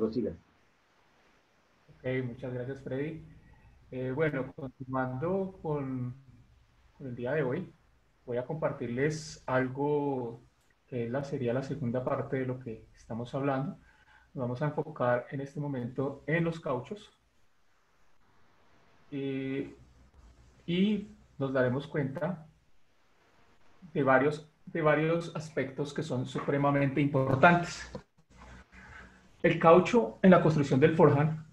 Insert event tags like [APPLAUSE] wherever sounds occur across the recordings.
Ok, muchas gracias, Freddy. Eh, bueno, continuando con, el día de hoy, voy a compartirles algo que la, sería la segunda parte de lo que estamos hablando. Nos vamos a enfocar en este momento en los cauchos. Eh, y nos daremos cuenta de varios, de varios aspectos que son supremamente importantes. El caucho en la construcción del forehand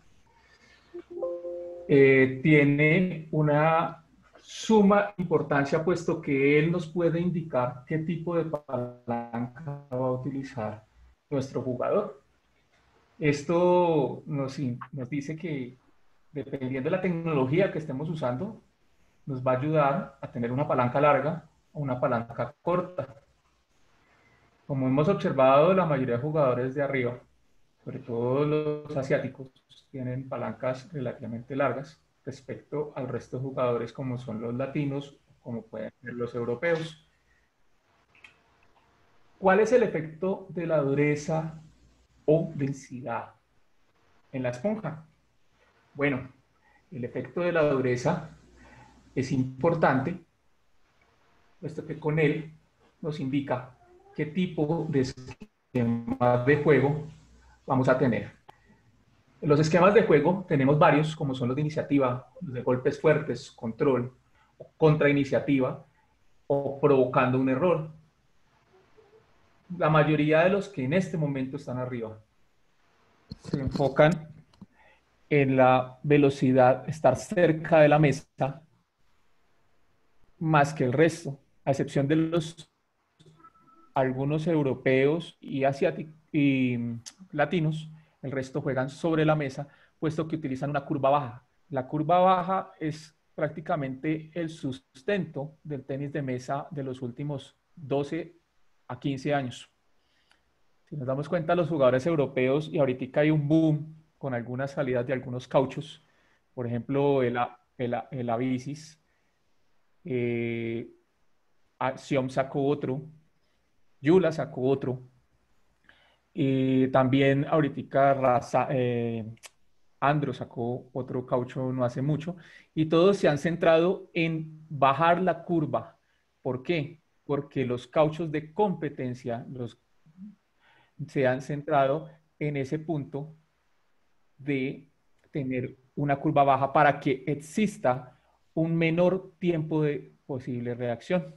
tiene una suma importancia puesto que él nos puede indicar qué tipo de palanca va a utilizar nuestro jugador. Esto nos, nos dice que dependiendo de la tecnología que estemos usando, nos va a ayudar a tener una palanca larga o una palanca corta. Como hemos observado, la mayoría de jugadores de arriba sobre todo los asiáticos, tienen palancas relativamente largas respecto al resto de jugadores como son los latinos, como pueden ser los europeos. ¿Cuál es el efecto de la dureza o densidad en la esponja? Bueno, el efecto de la dureza es importante, puesto que con él nos indica qué tipo de sistema de juego vamos a tener. Los esquemas de juego tenemos varios, como son los de iniciativa, los de golpes fuertes, control, contra iniciativa o provocando un error. La mayoría de los que en este momento están arriba se enfocan en la velocidad, estar cerca de la mesa más que el resto, a excepción de los algunos europeos y asiáticos y mm, latinos, el resto juegan sobre la mesa, puesto que utilizan una curva baja. La curva baja es prácticamente el sustento del tenis de mesa de los últimos 12 a 15 años. Si nos damos cuenta, los jugadores europeos, y ahorita hay un boom con algunas salidas de algunos cauchos, por ejemplo, el, el, el eh, sacó otro, Yula sacó otro, y también ahorita Raza, eh, Andro sacó otro caucho no hace mucho y todos se han centrado en bajar la curva. ¿Por qué? Porque los cauchos de competencia los, se han centrado en ese punto de tener una curva baja para que exista un menor tiempo de posible reacción.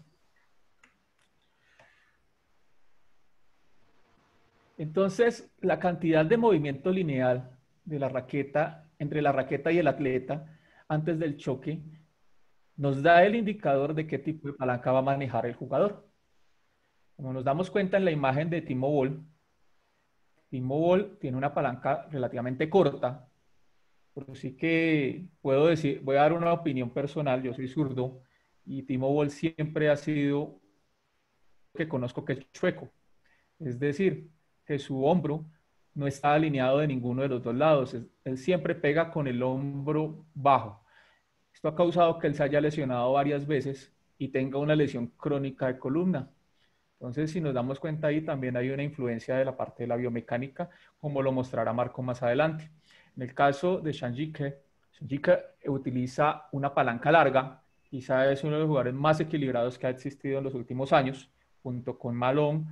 Entonces, la cantidad de movimiento lineal de la raqueta, entre la raqueta y el atleta, antes del choque, nos da el indicador de qué tipo de palanca va a manejar el jugador. Como nos damos cuenta en la imagen de Timo Boll, Timo Boll tiene una palanca relativamente corta, que sí que puedo decir, voy a dar una opinión personal, yo soy zurdo, y Timo Boll siempre ha sido que conozco que es chueco. Es decir, que su hombro no está alineado de ninguno de los dos lados. Él siempre pega con el hombro bajo. Esto ha causado que él se haya lesionado varias veces y tenga una lesión crónica de columna. Entonces, si nos damos cuenta ahí, también hay una influencia de la parte de la biomecánica, como lo mostrará Marco más adelante. En el caso de Shanjike, Shanjike utiliza una palanca larga, quizá es uno de los jugadores más equilibrados que ha existido en los últimos años, junto con Malone,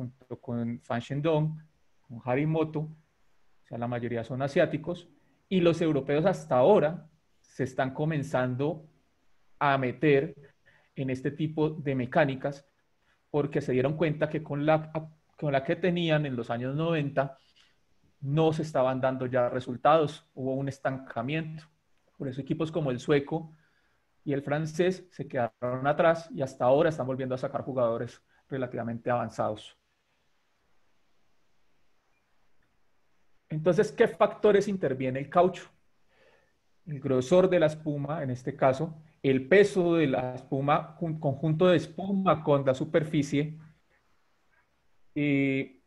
junto con Fan Shendong, con Harimoto, o sea, la mayoría son asiáticos, y los europeos hasta ahora se están comenzando a meter en este tipo de mecánicas porque se dieron cuenta que con la, con la que tenían en los años 90 no se estaban dando ya resultados, hubo un estancamiento. Por eso equipos como el sueco y el francés se quedaron atrás y hasta ahora están volviendo a sacar jugadores relativamente avanzados. Entonces, ¿qué factores interviene el caucho? El grosor de la espuma, en este caso, el peso de la espuma, conjunto de espuma con la superficie, eh,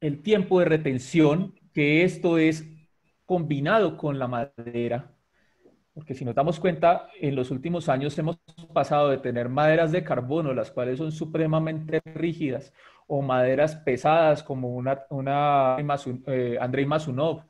el tiempo de retención, que esto es combinado con la madera, porque si nos damos cuenta, en los últimos años hemos pasado de tener maderas de carbono, las cuales son supremamente rígidas, o maderas pesadas como una, eh, Andrei Mazunov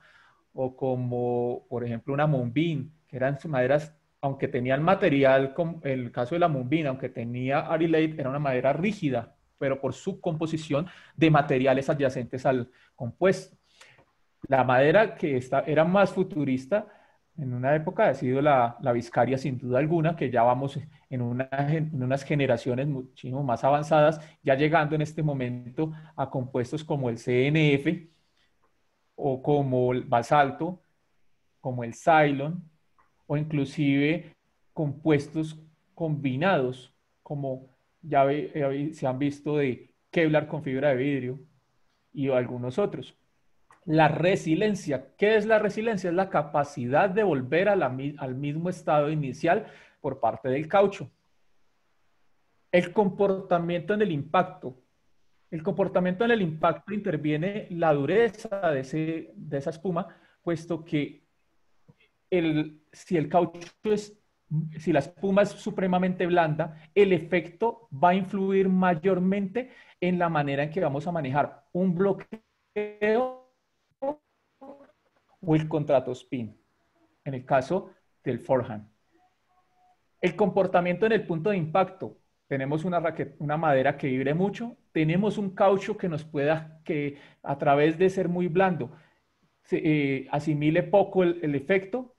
o como, por ejemplo, una Mumbin, que eran maderas, aunque tenían material, como el caso de la Mumbin, aunque tenía Arilate, era una madera rígida, pero por su composición de materiales adyacentes al compuesto. La madera que era más futurista en una época ha sido la, la sin duda alguna, que ya vamos en, unas generaciones muchísimo más avanzadas, ya llegando en este momento a compuestos como el CNF o como el basalto, como el Cylon, o inclusive compuestos combinados, como ya se han visto de Kevlar con fibra de vidrio y algunos otros. La resiliencia. ¿Qué es la resiliencia? Es la capacidad de volver al mismo estado inicial por parte del caucho. El comportamiento en el impacto. El comportamiento en el impacto interviene la dureza de, esa espuma, puesto que el, si el caucho es, si la espuma es supremamente blanda, el efecto va a influir mayormente en la manera en que vamos a manejar un bloqueo el contrato spin, en el caso del forehand. El comportamiento en el punto de impacto. Tenemos una, raqueta, una madera que vibre mucho, tenemos un caucho que nos pueda, que a través de ser muy blando, se, eh, asimile poco el, efecto,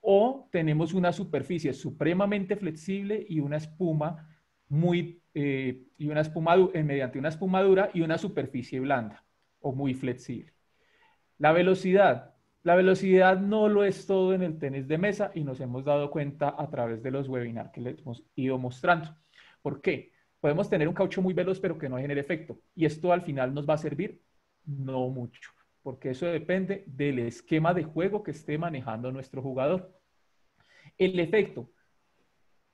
o tenemos una superficie supremamente flexible y una espuma muy eh, y una espuma eh, mediante una espuma dura y una superficie blanda o muy flexible. La velocidad la velocidad no lo es todo en el tenis de mesa y nos hemos dado cuenta a través de los webinars que les hemos ido mostrando. ¿Por qué? Podemos tener un caucho muy veloz pero que no genere efecto y esto al final nos va a servir no mucho, porque eso depende del esquema de juego que esté manejando nuestro jugador. El efecto,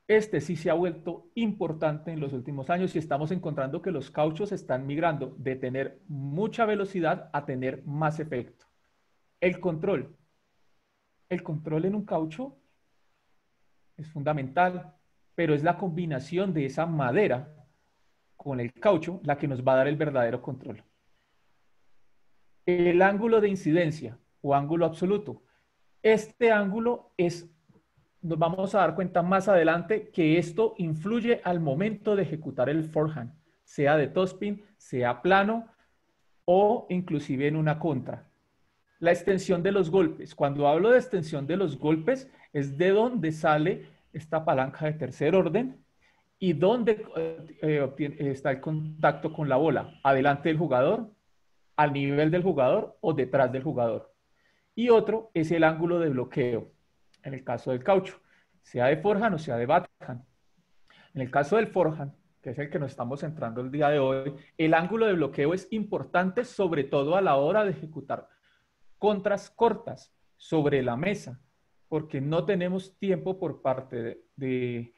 este sí se ha vuelto importante en los últimos años y estamos encontrando que los cauchos están migrando de tener mucha velocidad a tener más efecto. El control. El control en un caucho es fundamental, pero es la combinación de esa madera con el caucho la que nos va a dar el verdadero control. El ángulo de incidencia o ángulo absoluto. Este ángulo es, nos vamos a dar cuenta más adelante que esto influye al momento de ejecutar el forehand, sea de topspin, sea plano o inclusive en una contra. La extensión de los golpes. Cuando hablo de extensión de los golpes, es de dónde sale esta palanca de tercer orden y dónde eh, está el contacto con la bola. Adelante del jugador, al nivel del jugador o detrás del jugador. Y otro es el ángulo de bloqueo, en el caso del caucho, sea de forjan o sea de batjan. En el caso del forjan, que es el que nos estamos centrando el día de hoy, el ángulo de bloqueo es importante sobre todo a la hora de ejecutar contras cortas sobre la mesa, porque no tenemos tiempo por parte de,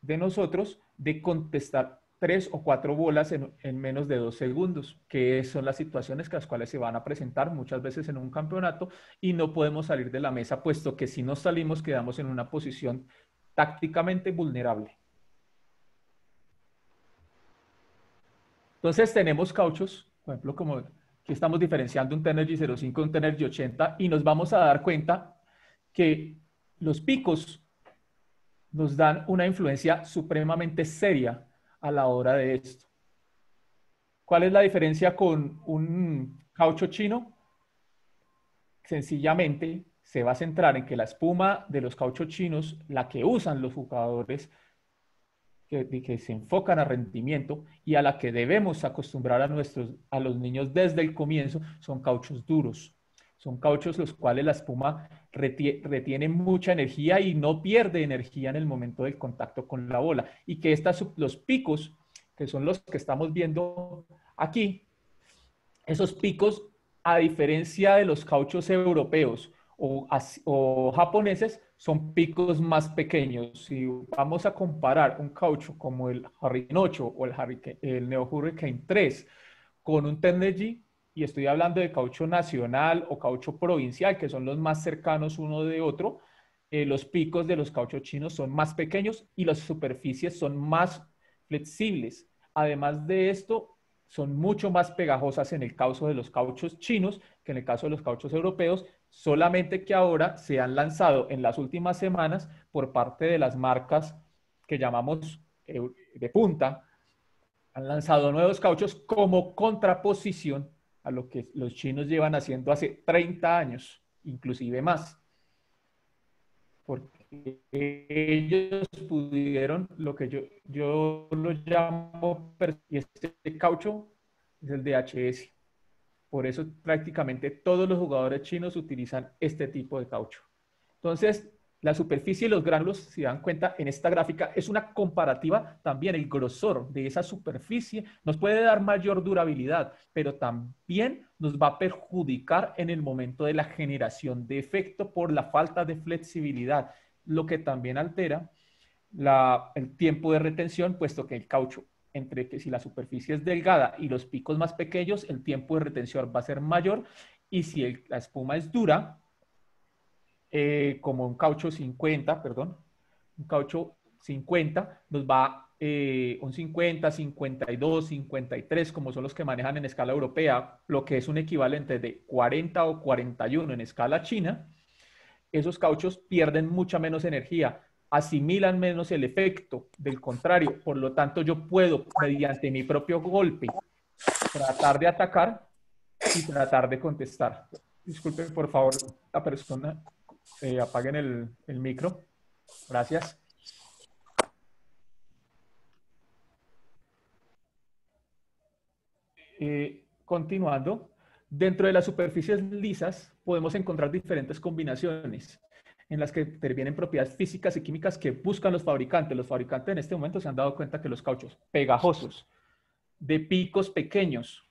nosotros de contestar tres o cuatro bolas en, en, menos de dos segundos, que son las situaciones que las cuales se van a presentar muchas veces en un campeonato y no podemos salir de la mesa, puesto que si no salimos quedamos en una posición tácticamente vulnerable. Entonces tenemos cauchos, por ejemplo, como que estamos diferenciando un Tenergy 05 de un Tenergy 80 y nos vamos a dar cuenta que los picos nos dan una influencia supremamente seria a la hora de esto. ¿Cuál es la diferencia con un caucho chino? Sencillamente se va a centrar en que la espuma de los cauchos chinos, la que usan los jugadores, que, se enfocan a rendimiento y a la que debemos acostumbrar a, nuestros, a los niños desde el comienzo son cauchos duros. Son cauchos los cuales la espuma retiene mucha energía y no pierde energía en el momento del contacto con la bola. Y que estas, los picos, que son los que estamos viendo aquí, esos picos, a diferencia de los cauchos europeos o japoneses, son picos más pequeños. Si vamos a comparar un caucho como el Hurricane 8 o el, el Neo Hurricane 3 con un TNG y estoy hablando de caucho nacional o caucho provincial, que son los más cercanos uno de otro, eh, los picos de los cauchos chinos son más pequeños y las superficies son más flexibles. Además de esto, son mucho más pegajosas en el caso de los cauchos chinos que en el caso de los cauchos europeos solamente que ahora se han lanzado en las últimas semanas por parte de las marcas que llamamos eh, de punta, han lanzado nuevos cauchos como contraposición a lo que los chinos llevan haciendo hace 30 años, inclusive más. Porque ellos pudieron lo que yo, yo lo llamo, y este caucho es el DHS. Por eso prácticamente todos los jugadores chinos utilizan este tipo de caucho. Entonces, la superficie y los gránulos, si dan cuenta en esta gráfica, es una comparativa también. El grosor de esa superficie nos puede dar mayor durabilidad, pero también nos va a perjudicar en el momento de la generación de efecto por la falta de flexibilidad, lo que también altera el tiempo de retención, puesto que el caucho entre que si la superficie es delgada y los picos más pequeños, el tiempo de retención va a ser mayor y si la espuma es dura, eh, como un caucho 50, perdón, un caucho 50, nos va eh, un 50, 52, 53, como son los que manejan en escala europea, lo que es un equivalente de 40 o 41 en escala china, esos cauchos pierden mucha menos energía, asimilan menos el efecto del contrario. Por lo tanto, yo puedo, mediante mi propio golpe, tratar de atacar y tratar de contestar. Disculpen, por favor, la persona, eh, apaguen el, micro. Gracias. Eh, continuando, dentro de las superficies lisas podemos encontrar diferentes combinaciones en las que intervienen propiedades físicas y químicas que buscan los fabricantes. Los fabricantes en este momento se han dado cuenta que los cauchos pegajosos, de picos pequeños,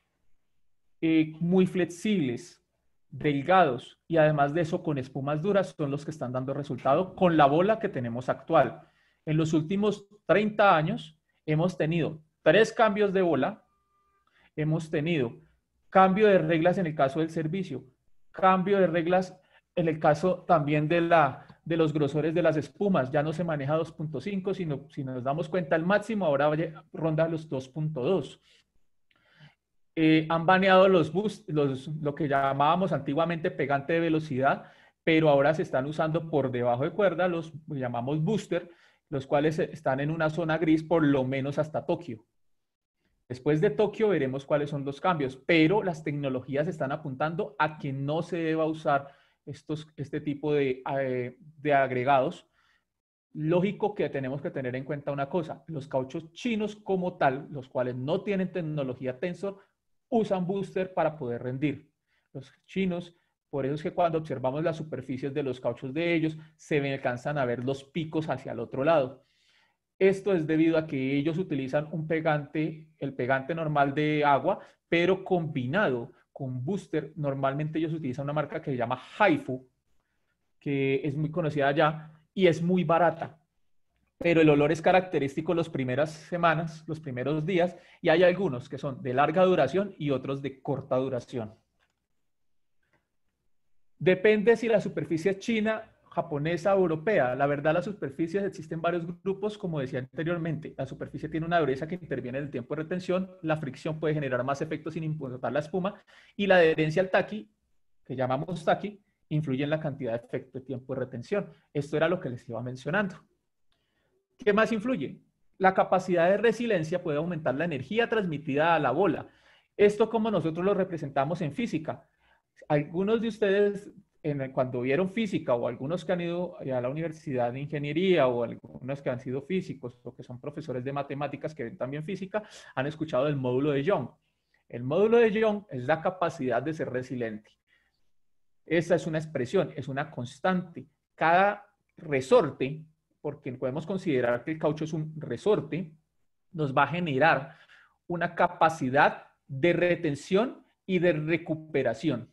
eh, muy flexibles, delgados y además de eso con espumas duras son los que están dando resultado con la bola que tenemos actual. En los últimos 30 años hemos tenido tres cambios de bola, hemos tenido cambio de reglas en el caso del servicio, cambio de reglas en el caso también de, la, de los grosores de las espumas, ya no se maneja 2.5, sino si nos damos cuenta el máximo, ahora ronda los 2.2. Eh, han baneado los los, lo que llamábamos antiguamente pegante de velocidad, pero ahora se están usando por debajo de cuerda, los llamamos booster, los cuales e, están en una zona gris por lo menos hasta Tokio. Después de Tokio veremos cuáles son los cambios, pero las tecnologías están apuntando a que no se deba usar este tipo eh, de, agregados, lógico que tenemos que tener en cuenta una cosa, los cauchos chinos como tal, los cuales no tienen tecnología tensor, usan booster para poder rendir. Los chinos, por eso es que cuando observamos las superficies de los cauchos de ellos, se alcanzan a ver los picos hacia el otro lado. Esto es debido a que ellos utilizan un pegante, el pegante normal de agua, pero combinado con booster, normalmente ellos utilizan una marca que se llama Haifu, que es muy conocida allá y es muy barata. Pero el olor es característico las primeras semanas, los primeros días, y hay algunos que son de larga duración y otros de corta duración. Depende si la superficie es china japonesa europea. La verdad, las superficies existen varios grupos, como decía anteriormente. La superficie tiene una dureza que interviene en el tiempo de retención, la fricción puede generar más efectos sin importar la espuma, y la adherencia al taqui, que llamamos taqui, influye en la cantidad de efecto de tiempo de retención. Esto era lo que les iba mencionando. ¿Qué más influye? La capacidad de resiliencia puede aumentar la energía transmitida a la bola. Esto como nosotros lo representamos en física. Algunos de ustedes cuando vieron física o algunos que han ido a la universidad de ingeniería o algunos que han sido físicos o que son profesores de matemáticas que ven también física, han escuchado el módulo de Young. El módulo de Young es la capacidad de ser resiliente. Esa es una expresión, es una constante. Cada resorte, porque podemos considerar que el caucho es un resorte, nos va a generar una capacidad de retención y de recuperación.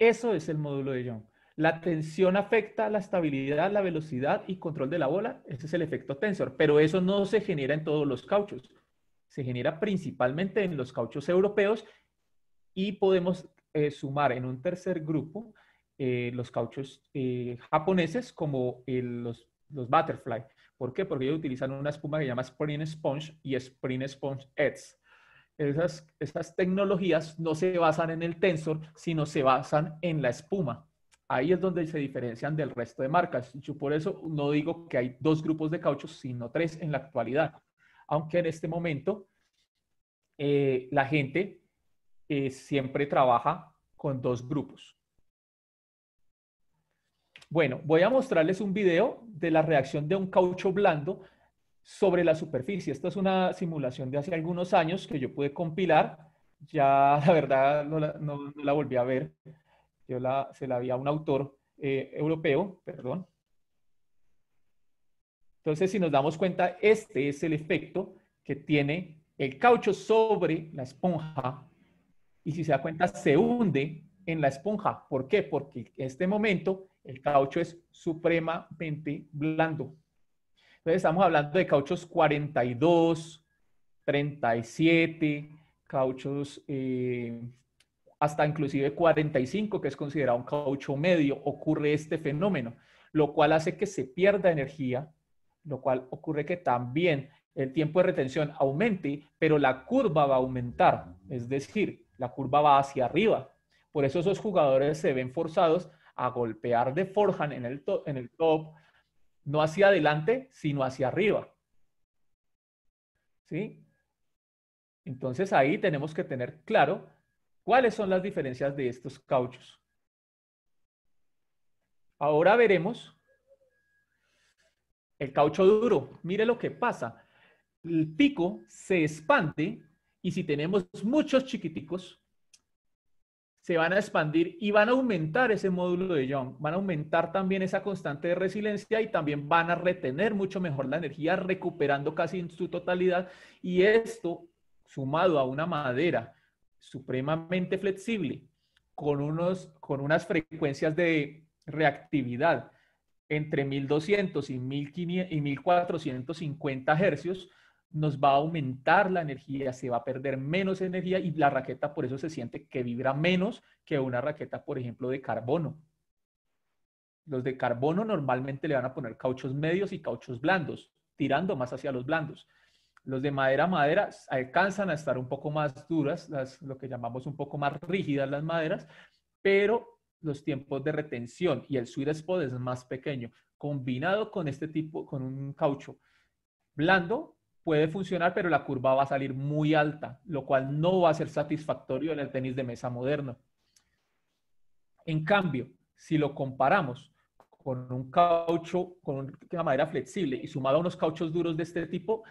Eso es el módulo de Young. La tensión afecta la estabilidad, la velocidad y control de la bola. Ese es el efecto tensor, pero eso no se genera en todos los cauchos. Se genera principalmente en los cauchos europeos y podemos eh, sumar en un tercer grupo eh, los cauchos eh, japoneses como los, los, butterfly. ¿Por qué? Porque ellos utilizan una espuma que se llama Spring Sponge y Spring Sponge Edge. Esas, esas tecnologías no se basan en el tensor, sino se basan en la espuma. Ahí es donde se diferencian del resto de marcas. Yo por eso no digo que hay dos grupos de cauchos, sino tres en la actualidad. Aunque en este momento eh, la gente eh, siempre trabaja con dos grupos. Bueno, voy a mostrarles un video de la reacción de un caucho blando sobre la superficie. Esta es una simulación de hace algunos años que yo pude compilar. Ya [LAUGHS] la verdad no la, volví a ver. Yo se la vi a un autor eh, europeo, perdón. Entonces, si nos damos cuenta, este es el efecto que tiene el caucho sobre la esponja. Y si se da cuenta, se hunde en la esponja. ¿Por qué? Porque en este momento el caucho es supremamente blando. Entonces estamos hablando de cauchos 42, 37, cauchos eh, hasta inclusive 45, que es considerado un caucho medio, ocurre este fenómeno, lo cual hace que se pierda energía, lo cual ocurre que también el tiempo de retención aumente, pero la curva va a aumentar, es decir, la curva va hacia arriba. Por eso esos jugadores se ven forzados a golpear de Forjan en el, en el top, no hacia adelante, sino hacia arriba. ¿Sí? Entonces ahí tenemos que tener claro cuáles son las diferencias de estos cauchos. Ahora veremos el caucho duro. Mire lo que pasa. El pico se espante y si tenemos muchos chiquiticos, se van a expandir y van a aumentar ese módulo de Young, van a aumentar también esa constante de resiliencia y también van a retener mucho mejor la energía, recuperando casi en su totalidad. Y esto, sumado a una madera supremamente flexible, con, unos, con unas frecuencias de reactividad entre 1200 y, 1500, y 1450 hercios, nos va a aumentar la energía, se va a perder menos energía y la raqueta por eso se siente que vibra menos que una raqueta, por ejemplo, de carbono. Los de carbono normalmente le van a poner cauchos medios y cauchos blandos, tirando más hacia los blandos. Los de madera a madera alcanzan a estar un poco más duras, las, lo que llamamos un poco más rígidas las maderas, pero los tiempos de retención y el sweet spot es más pequeño, combinado con este tipo, con un caucho blando, puede funcionar, pero la curva va a salir muy alta, lo cual no va a ser satisfactorio en el tenis de mesa moderno. En cambio, si lo comparamos con un caucho, con una madera flexible y sumado a unos cauchos duros de este tipo,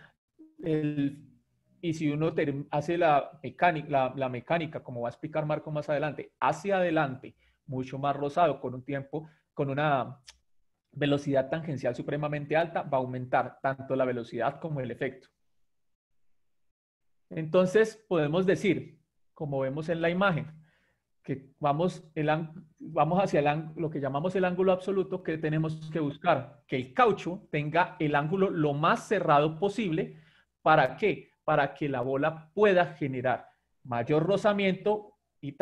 y si uno hace la mecánica, la mecánica, como va a explicar Marco más adelante, hacia adelante, mucho más rosado, con un tiempo, con una velocidad tangencial supremamente alta va a aumentar tanto la velocidad como el efecto. Entonces podemos decir, como vemos en la imagen, que vamos, vamos hacia el, lo que llamamos el ángulo absoluto que tenemos que buscar, que el caucho tenga el ángulo lo más cerrado posible. ¿Para qué? Para que la bola pueda generar mayor rozamiento y,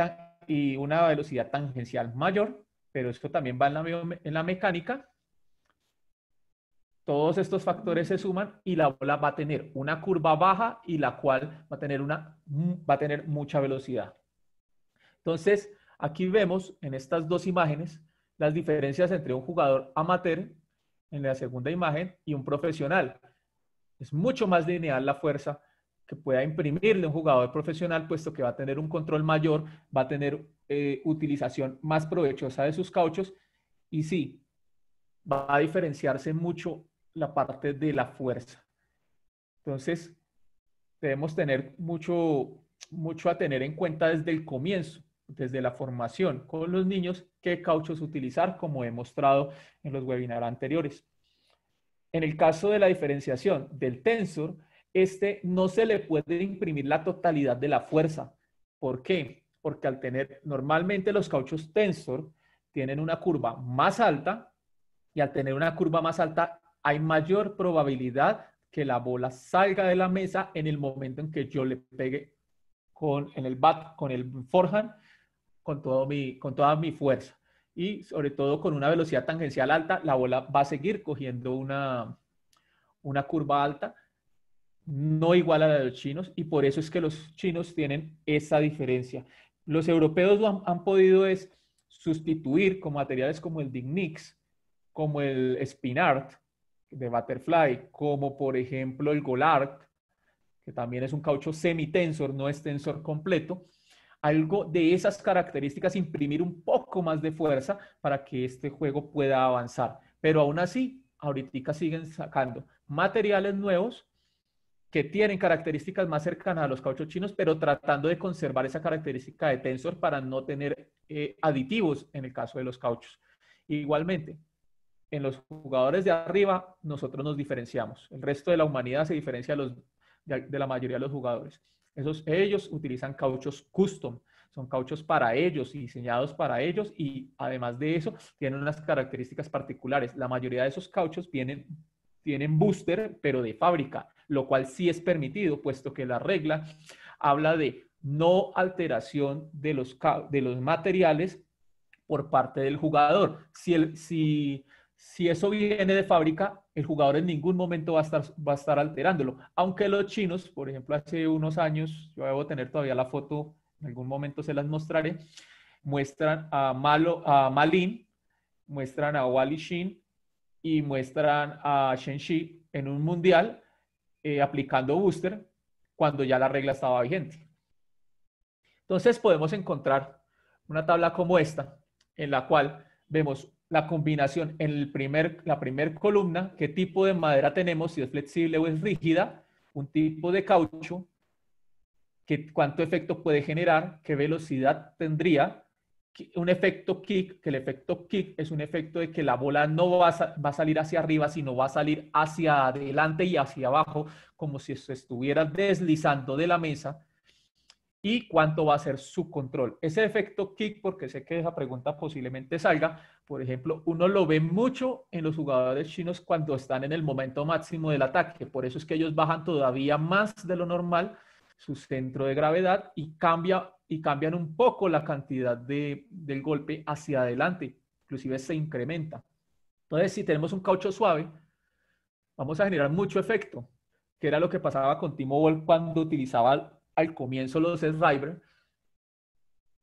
y una velocidad tangencial mayor, pero esto también va en la, en la mecánica, todos estos factores se suman y la bola va a tener una curva baja y la cual va a tener, una, mm, va a tener mucha velocidad. Entonces, aquí vemos en estas dos imágenes las diferencias entre un jugador amateur en la segunda imagen y un profesional. Es mucho más lineal la fuerza que pueda imprimirle un jugador profesional, puesto que va a tener un control mayor, va a tener eh, utilización más provechosa de sus cauchos y sí, va a diferenciarse mucho la parte de la fuerza. Entonces, debemos tener mucho, mucho a tener en cuenta desde el comienzo, desde la formación con los niños, qué cauchos utilizar, como he mostrado en los webinars anteriores. En el caso de la diferenciación del tensor, este no se le puede imprimir la totalidad de la fuerza. ¿Por qué? Porque al tener normalmente los cauchos tensor tienen una curva más alta y al tener una curva más alta hay mayor probabilidad que la bola salga de la mesa en el momento en que yo le pegue con, en el bat, con el forehand, con, todo mi, con toda mi fuerza. Y sobre todo con una velocidad tangencial alta, la bola va a seguir cogiendo una, una curva alta, no igual a la de los chinos, y por eso es que los chinos tienen esa diferencia. Los europeos lo han, han podido es sustituir con materiales como el Dignix, como el Spinart, de Butterfly, como por ejemplo el Golart, que también es un caucho semitensor, no es tensor completo, algo de esas características, imprimir un poco más de fuerza para que este juego pueda avanzar. Pero aún así, ahorita siguen sacando materiales nuevos que tienen características más cercanas a los cauchos chinos, pero tratando de conservar esa característica de tensor para no tener eh, aditivos en el caso de los cauchos. Igualmente, en los jugadores de arriba nosotros nos diferenciamos. El resto de la humanidad se diferencia de, la mayoría de los jugadores. Esos, ellos utilizan cauchos custom, son cauchos para ellos diseñados para ellos y además de eso tienen unas características particulares. La mayoría de esos cauchos vienen, tienen booster, pero de fábrica, lo cual sí es permitido, puesto que la regla habla de no alteración de los, de los materiales por parte del jugador. Si, el, si si eso viene de fábrica, el jugador en ningún momento va a estar, va a estar alterándolo. Aunque los chinos, por ejemplo, hace unos años, yo debo tener todavía la foto, en algún momento se las mostraré, muestran a, Malo, a Malin, muestran a Wally Shin y muestran a Shen Shi en un mundial eh, aplicando booster cuando ya la regla estaba vigente. Entonces podemos encontrar una tabla como esta, en la cual vemos la combinación en el primer, la primera columna, qué tipo de madera tenemos, si es flexible o es rígida, un tipo de caucho, qué, cuánto efecto puede generar, qué velocidad tendría, un efecto kick, que el efecto kick es un efecto de que la bola no va a, va a salir hacia arriba, sino va a salir hacia adelante y hacia abajo, como si se estuviera deslizando de la mesa y cuánto va a ser su control. Ese efecto kick, porque sé que esa pregunta posiblemente salga, por ejemplo, uno lo ve mucho en los jugadores chinos cuando están en el momento máximo del ataque. Por eso es que ellos bajan todavía más de lo normal su centro de gravedad y, cambia, y cambian un poco la cantidad del golpe hacia adelante. Inclusive se incrementa. Entonces, si tenemos un caucho suave, vamos a generar mucho efecto, que era lo que pasaba con Timo Boll cuando utilizaba al comienzo los es driver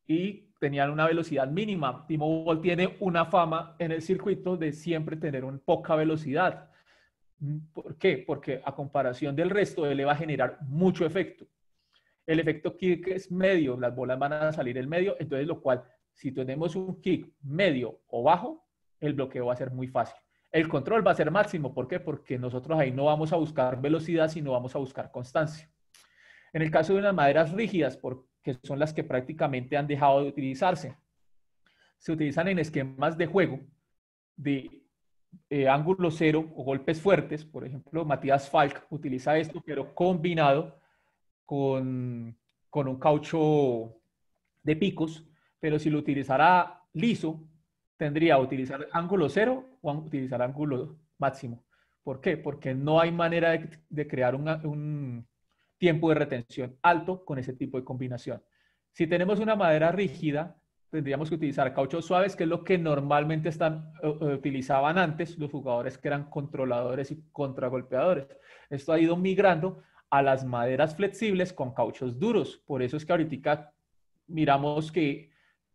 y tenían una velocidad mínima. Timo Boll tiene una fama en el circuito de siempre tener una poca velocidad. Mm, ¿Por qué? Porque a comparación del resto, él le va a generar mucho efecto. El efecto kick es medio, las bolas van a salir el medio, entonces lo cual, si tenemos un kick medio o bajo, el bloqueo va a ser muy fácil. El control va a ser máximo, ¿por qué? Porque nosotros ahí no vamos a buscar velocidad, sino vamos a buscar constancia. En el caso de unas maderas rígidas, porque son las que prácticamente han dejado de utilizarse, se utilizan en esquemas de juego de eh, ángulo cero o golpes fuertes. Por ejemplo, Matías Falk utiliza esto, pero combinado con, un caucho de picos. Pero si lo utilizará liso, tendría utilizar ángulo cero o utilizar ángulo máximo. ¿Por qué? Porque no hay manera de, crear un, tiempo de retención alto con ese tipo de combinación. Si tenemos una madera rígida, tendríamos que utilizar cauchos suaves, que es lo que normalmente están, eh, eh, utilizaban antes los jugadores que eran controladores y contragolpeadores. Esto ha ido migrando a las maderas flexibles con cauchos duros. Por eso es que ahorita miramos que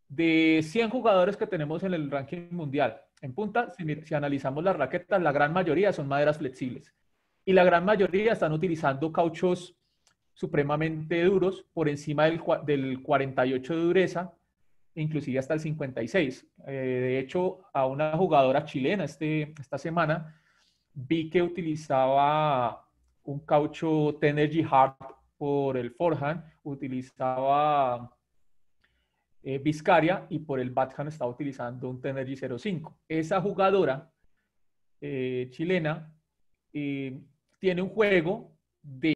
de 100 jugadores que tenemos en el ranking mundial en punta, si, si analizamos las raquetas, la gran mayoría son maderas flexibles. Y la gran mayoría están utilizando cauchos supremamente duros, por encima del, del 48 de dureza, inclusive hasta el 56. Eh, de hecho, a una jugadora chilena este, esta semana vi que utilizaba un caucho Tenergy Hard por el forehand, utilizaba eh, y por el backhand estaba utilizando un Tenergy 05. Esa jugadora eh, chilena eh, tiene un juego de